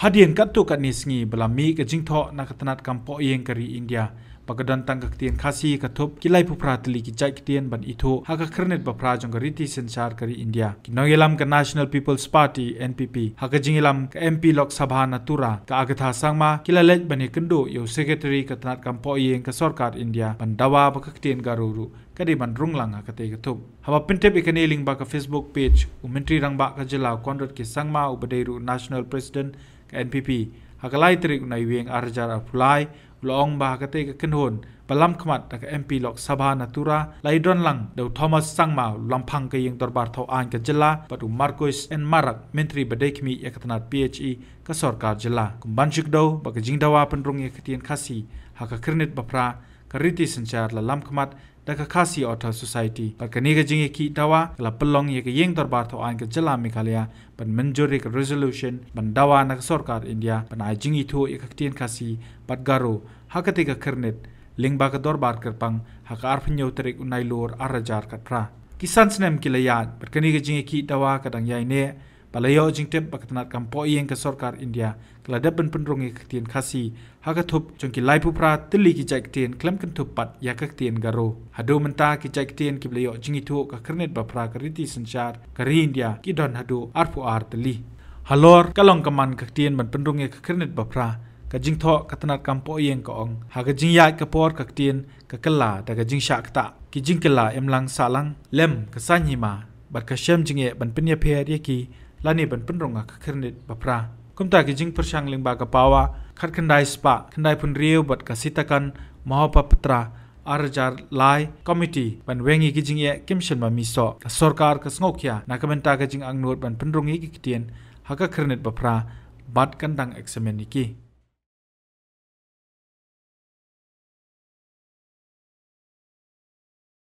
hadian kan tu kat ni sengi belami ke jingtho nak tenat kampok yang kari India pagadan tang kak tiyan khasi kathup ki lai phupra tili ki jai tiyan ban itho ha ka khrenet ba phra jong riti sensar kari india ki noyelam ka national people's party npp ha ka jingelam ka mp lok sabha natura ka agatha sangma ki la lej bani e kendo yo secretary katnat kam po yeng ka sarkar india ban dawa ba kak tiyan garuru kadi ban runglang ka te kathup haba pintep ikane e ling ba ka facebook page u mentri rangba ka jela konrad ki sangma u badeiru national president ka npp ha ka lai tri na yeng arjar apulai ลองบากเตกขึ้นหุนปลัมขมัดแต่ก็ MP ลอกสภานาตุราไลดอนลังเดวทอมัสสังมาลำพังกยิงตบาร์ทอานกัจลาปัตุมาร์โกสแอนมารักมนตรีบดคมีเอกธนาด p h e กสอรการจลากุมบัญชุกดบักจิงดาวาเป็นรงเอกเทียนคาซีหากครนิตบพระ kariti senchar la lamkmat da ka khasi otha society par kani ga jingi ki dawa la pelong ye ka yeng darbar tho an ka jala mi khalia ban manjuri ka resolution ban dawa na ka sarkar india ban ai jingi tho ek tin khasi pat garo hakati ka karnet lingba ka darbar kar pang hak arf nyotrek unai lor arajar ka tra kisan snem ki la yaad par kani ga jingi ki dawa ka dang yai ne palayo jingtep pakatnat kampo yeng ke sarkar india kladab ban pandrongi khtien khasi haga thup chongki laipupra tilli ki jaik tien klem kan thup pat yakak tien garo hadu menta ki jaik tien ki blayo jingitu ka karnet ba pra kariti sanchar kari india ki don hadu arpu ar tilli halor kalong kaman ka tien ban pandrongi ka karnet ba pra ka jingtho katnat kampo yeng ka ong haga jing yak ka por ka tien ka kala da ka jing shak ta ki jing kala emlang salang lem ka sanyima bar ka shem jinge ban pinya pher yaki lani ban pun ronga kakernit bapra. Kumta ki jing persyang ling baga pawa, kat kendai spa, kendai pun riu bat kasitakan mahapa petra arjar lai komiti ban wengi ki jing ye kimshin ma miso. Sorkar ka sngokya na kamenta ka jing angnur ban pun rongi ki kitien haka kernit bapra bat kandang eksemen niki.